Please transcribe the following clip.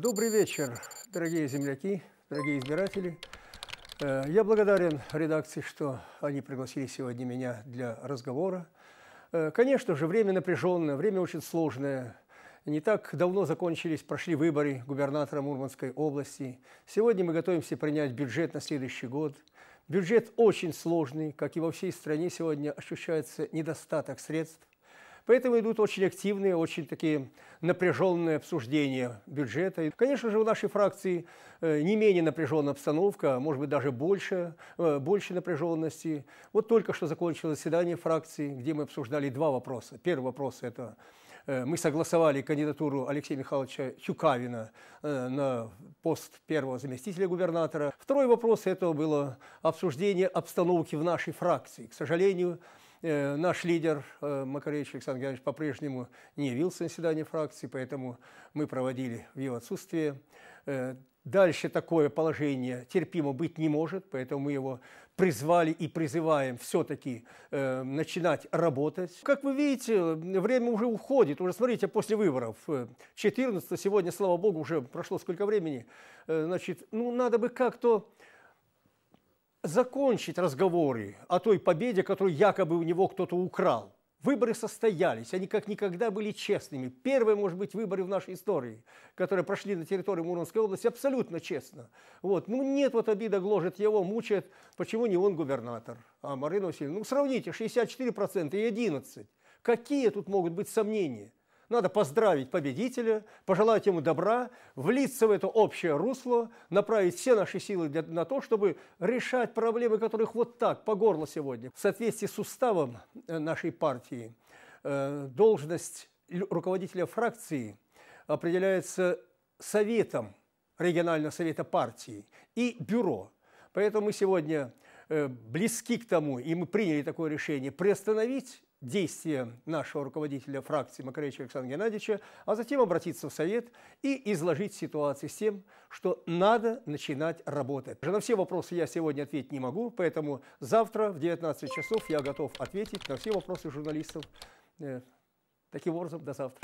Добрый вечер, дорогие земляки, дорогие избиратели. Э, я благодарен редакции, что они пригласили сегодня меня для разговора. Э, конечно же, время напряженное, время очень сложное. Не так давно закончились, прошли выборы губернатора Мурманской области. Сегодня мы готовимся принять бюджет на следующий год. Бюджет очень сложный, как и во всей стране сегодня ощущается недостаток средств. Поэтому идут очень активные, очень такие напряженные обсуждения бюджета. И, конечно же, в нашей фракции э, не менее напряженная обстановка, а может быть, даже больше, э, больше напряженности. Вот только что закончилось заседание фракции, где мы обсуждали два вопроса. Первый вопрос – это э, мы согласовали кандидатуру Алексея Михайловича Чукавина на пост первого заместителя губернатора. Второй вопрос – это было обсуждение обстановки в нашей фракции. К сожалению, Э, наш лидер э, Макаревич Александр Геннадьевич по-прежнему не явился на заседание фракции, поэтому мы проводили в его отсутствие. Э, дальше такое положение терпимо быть не может, поэтому мы его призвали и призываем все-таки э, начинать работать. Как вы видите, время уже уходит. Уже смотрите, после выборов 14 сегодня, слава богу, уже прошло сколько времени. Э, значит, ну надо бы как-то закончить разговоры о той победе, которую якобы у него кто-то украл. Выборы состоялись, они как никогда были честными. Первые, может быть, выборы в нашей истории, которые прошли на территории Муромской области, абсолютно честно. Вот. Ну нет, вот обида гложет его, мучает, почему не он губернатор, а Марина Васильевна. Ну сравните, 64% и 11%. Какие тут могут быть сомнения? Надо поздравить победителя, пожелать ему добра, влиться в это общее русло, направить все наши силы для, на то, чтобы решать проблемы, которых вот так, по горло сегодня. В соответствии с уставом э, нашей партии, э, должность руководителя фракции определяется советом регионального совета партии и бюро. Поэтому мы сегодня э, близки к тому, и мы приняли такое решение, приостановить действия нашего руководителя фракции Макаревича Александра Геннадьевича, а затем обратиться в Совет и изложить ситуацию с тем, что надо начинать работать. На все вопросы я сегодня ответить не могу, поэтому завтра в 19 часов я готов ответить на все вопросы журналистов. Э, таким образом, до завтра.